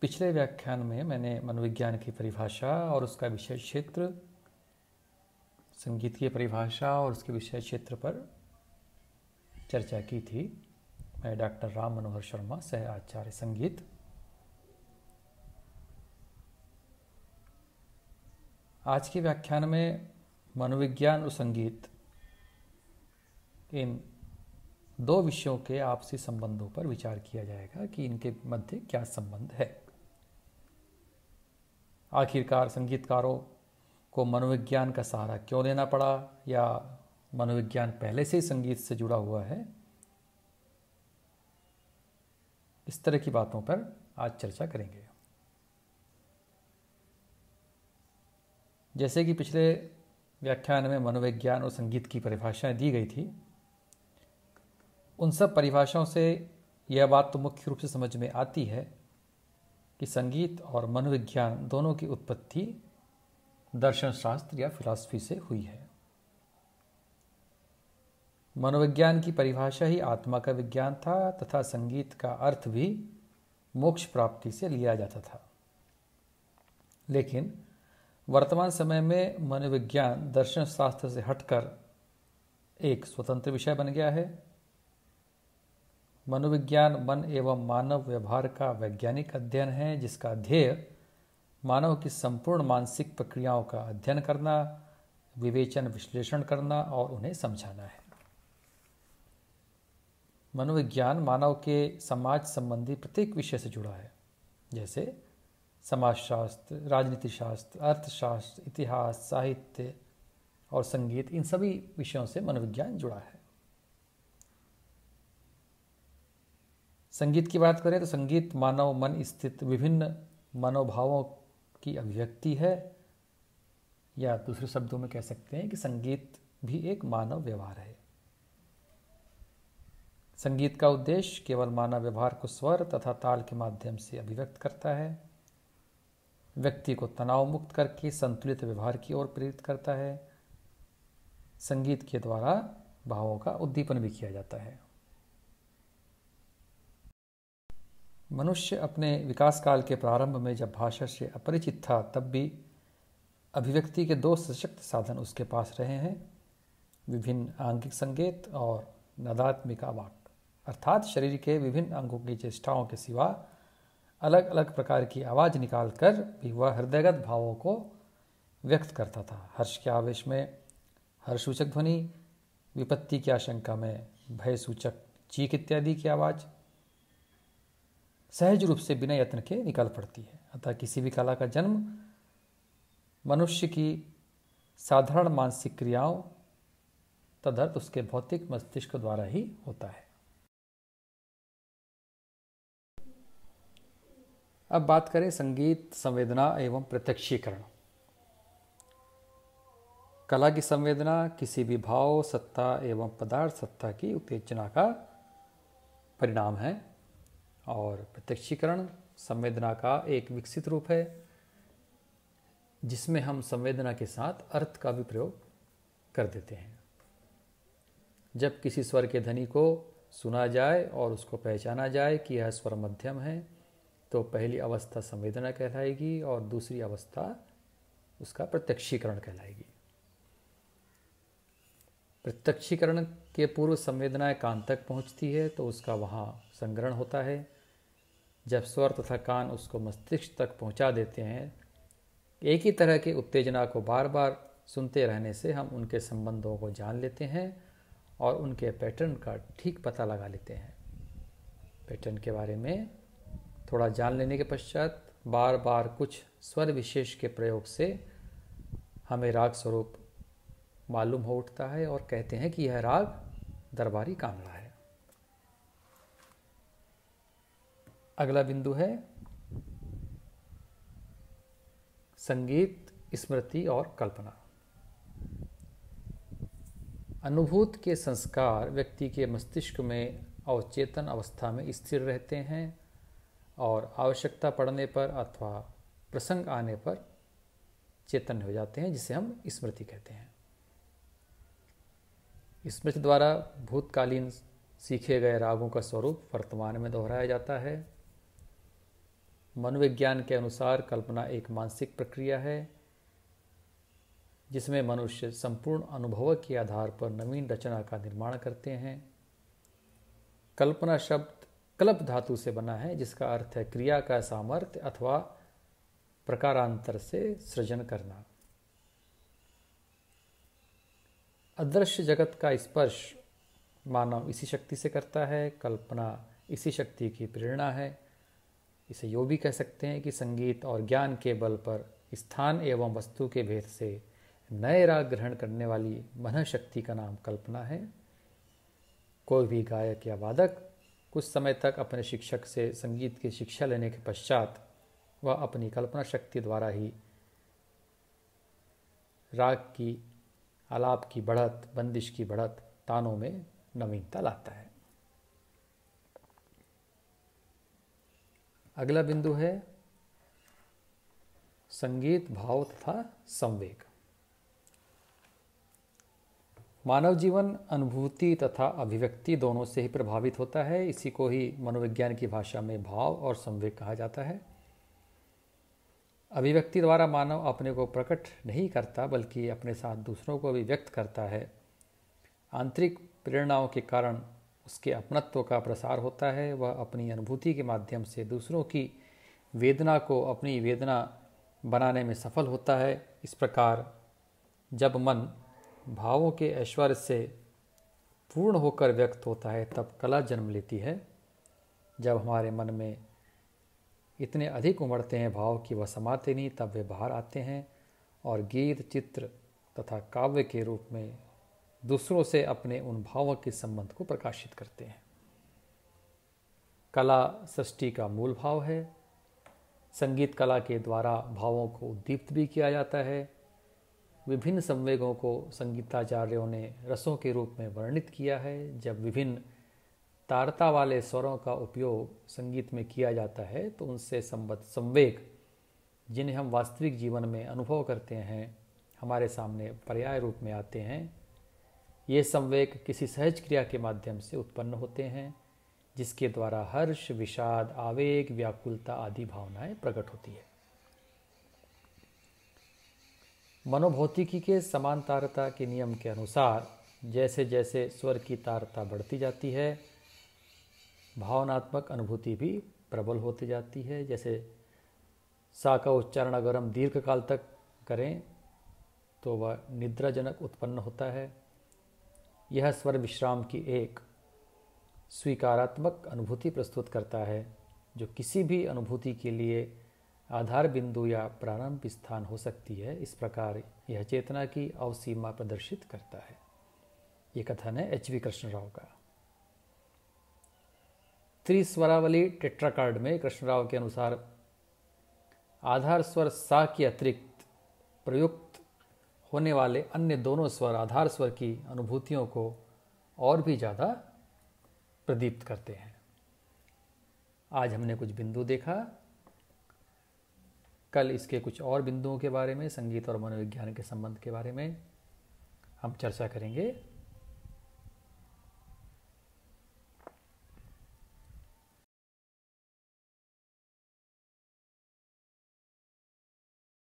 पिछले व्याख्यान में मैंने मनोविज्ञान की परिभाषा और उसका विषय क्षेत्र संगीत की परिभाषा और उसके विषय क्षेत्र पर चर्चा की थी मैं डॉक्टर राम मनोहर शर्मा सह आचार्य संगीत आज के व्याख्यान में मनोविज्ञान और संगीत इन दो विषयों के आपसी संबंधों पर विचार किया जाएगा कि इनके मध्य क्या संबंध है आखिरकार संगीतकारों को मनोविज्ञान का सहारा क्यों लेना पड़ा या मनोविज्ञान पहले से ही संगीत से जुड़ा हुआ है इस तरह की बातों पर आज चर्चा करेंगे जैसे कि पिछले व्याख्यान में मनोविज्ञान और संगीत की परिभाषाएं दी गई थी उन सब परिभाषाओं से यह बात तो मुख्य रूप से समझ में आती है कि संगीत और मनोविज्ञान दोनों की उत्पत्ति दर्शन शास्त्र या फिलॉसफी से हुई है मनोविज्ञान की परिभाषा ही आत्मा का विज्ञान था तथा संगीत का अर्थ भी मोक्ष प्राप्ति से लिया जाता था लेकिन वर्तमान समय में मनोविज्ञान दर्शन शास्त्र से हटकर एक स्वतंत्र विषय बन गया है मनोविज्ञान मन एवं मानव व्यवहार का वैज्ञानिक अध्ययन है जिसका ध्येय मानव की संपूर्ण मानसिक प्रक्रियाओं का अध्ययन करना विवेचन विश्लेषण करना और उन्हें समझाना है मनोविज्ञान मानव के समाज संबंधी प्रत्येक विषय से जुड़ा है जैसे समाजशास्त्र राजनीति शास्त्र अर्थशास्त्र इतिहास साहित्य और संगीत इन सभी विषयों से मनोविज्ञान जुड़ा है संगीत की बात करें तो संगीत मानव मन स्थित विभिन्न मनोभावों की अभिव्यक्ति है या दूसरे शब्दों में कह सकते हैं कि संगीत भी एक मानव व्यवहार है संगीत का उद्देश्य केवल मानव व्यवहार को स्वर तथा ताल के माध्यम से अभिव्यक्त करता है व्यक्ति को तनाव मुक्त करके संतुलित व्यवहार की ओर प्रेरित करता है संगीत के द्वारा भावों का उद्दीपन भी किया जाता है मनुष्य अपने विकास काल के प्रारंभ में जब भाषा से अपरिचित था तब भी अभिव्यक्ति के दो सशक्त साधन उसके पास रहे हैं विभिन्न आंगिक संकेत और नदात्मिका वाक अर्थात शरीर के विभिन्न अंगों की चेष्टाओं के सिवा अलग अलग प्रकार की आवाज़ निकाल कर भी वह हृदयगत भावों को व्यक्त करता था हर्ष के आवेश में हर्षसूचक ध्वनि विपत्ति की आशंका में भयसूचक चीख इत्यादि की आवाज़ सहज रूप से बिना यत्न के निकल पड़ती है अतः किसी भी कला का जन्म मनुष्य की साधारण मानसिक क्रियाओं तदर्थ उसके भौतिक मस्तिष्क द्वारा ही होता है अब बात करें संगीत संवेदना एवं प्रत्यक्षीकरण कला की संवेदना किसी भी भाव सत्ता एवं पदार्थ सत्ता की उत्तेजना का परिणाम है और प्रत्यक्षीकरण संवेदना का एक विकसित रूप है जिसमें हम संवेदना के साथ अर्थ का भी प्रयोग कर देते हैं जब किसी स्वर के ध्वनि को सुना जाए और उसको पहचाना जाए कि यह स्वर मध्यम है तो पहली अवस्था संवेदना कहलाएगी और दूसरी अवस्था उसका प्रत्यक्षीकरण कहलाएगी प्रत्यक्षीकरण के पूर्व संवेदनाएं कान तक पहुंचती है तो उसका वहाँ संग्रहण होता है जब स्वर तथा कान उसको मस्तिष्क तक पहुंचा देते हैं एक ही तरह के उत्तेजना को बार बार सुनते रहने से हम उनके संबंधों को जान लेते हैं और उनके पैटर्न का ठीक पता लगा लेते हैं पैटर्न के बारे में थोड़ा जान लेने के पश्चात बार बार कुछ स्वर विशेष के प्रयोग से हमें राग स्वरूप मालूम हो उठता है और कहते हैं कि यह राग दरबारी कामला है अगला बिंदु है संगीत स्मृति और कल्पना अनुभूत के संस्कार व्यक्ति के मस्तिष्क में अवचेतन अवस्था में स्थिर रहते हैं और आवश्यकता पड़ने पर अथवा प्रसंग आने पर चेतन हो जाते हैं जिसे हम स्मृति कहते हैं स्मृति द्वारा भूतकालीन सीखे गए रागों का स्वरूप वर्तमान में दोहराया जाता है मनोविज्ञान के अनुसार कल्पना एक मानसिक प्रक्रिया है जिसमें मनुष्य संपूर्ण अनुभव के आधार पर नवीन रचना का निर्माण करते हैं कल्पना शब्द कल्प धातु से बना है जिसका अर्थ है क्रिया का सामर्थ्य अथवा प्रकारांतर से सृजन करना अदृश्य जगत का स्पर्श मानव इसी शक्ति से करता है कल्पना इसी शक्ति की प्रेरणा है इसे यो भी कह सकते हैं कि संगीत और ज्ञान के बल पर स्थान एवं वस्तु के भेद से नए राग ग्रहण करने वाली मन शक्ति का नाम कल्पना है कोई भी गायक या वादक कुछ समय तक अपने शिक्षक से संगीत की शिक्षा लेने के पश्चात वह अपनी कल्पना शक्ति द्वारा ही राग की आलाप की बढ़त बंदिश की बढ़त तानों में नवीनता लाता है अगला बिंदु है संगीत भाव तथा संवेग मानव जीवन अनुभूति तथा अभिव्यक्ति दोनों से ही प्रभावित होता है इसी को ही मनोविज्ञान की भाषा में भाव और संवेग कहा जाता है अभिव्यक्ति द्वारा मानव अपने को प्रकट नहीं करता बल्कि अपने साथ दूसरों को अभिव्यक्त करता है आंतरिक प्रेरणाओं के कारण उसके अपनत्व का प्रसार होता है वह अपनी अनुभूति के माध्यम से दूसरों की वेदना को अपनी वेदना बनाने में सफल होता है इस प्रकार जब मन भावों के ऐश्वर्य से पूर्ण होकर व्यक्त होता है तब कला जन्म लेती है जब हमारे मन में इतने अधिक उमड़ते हैं भाव कि वह समाते नहीं तब वे बाहर आते हैं और गीत चित्र तथा काव्य के रूप में दूसरों से अपने उन भावों के संबंध को प्रकाशित करते हैं कला सृष्टि का मूल भाव है संगीत कला के द्वारा भावों को उद्दीप्त भी किया जाता है विभिन्न संवेगों को संगीताचार्यों ने रसों के रूप में वर्णित किया है जब विभिन्न तारता वाले स्वरों का उपयोग संगीत में किया जाता है तो उनसे संबद्ध संवेग जिन्हें हम वास्तविक जीवन में अनुभव करते हैं हमारे सामने पर्याय रूप में आते हैं ये संवेग किसी सहज क्रिया के माध्यम से उत्पन्न होते हैं जिसके द्वारा हर्ष विषाद आवेग व्याकुलता आदि भावनाएं प्रकट होती है मनोभौतिकी के समान तारता के नियम के अनुसार जैसे जैसे स्वर की तारता बढ़ती जाती है भावनात्मक अनुभूति भी प्रबल होती जाती है जैसे सा का उच्चारण अगर हम दीर्घकाल तक करें तो वह निद्राजनक उत्पन्न होता है यह स्वर विश्राम की एक स्वीकारात्मक अनुभूति प्रस्तुत करता है जो किसी भी अनुभूति के लिए आधार बिंदु या प्रारंभ स्थान हो सकती है इस प्रकार यह चेतना की अवसीमा प्रदर्शित करता है ये कथन है एच वी कृष्ण राव का त्रिस्वरावली टेट्राकार्ड में कृष्ण राव के अनुसार आधार स्वर सा के अतिरिक्त प्रयुक्त होने वाले अन्य दोनों स्वर आधार स्वर की अनुभूतियों को और भी ज़्यादा प्रदीप्त करते हैं आज हमने कुछ बिंदु देखा कल इसके कुछ और बिंदुओं के बारे में संगीत और मनोविज्ञान के संबंध के बारे में हम चर्चा करेंगे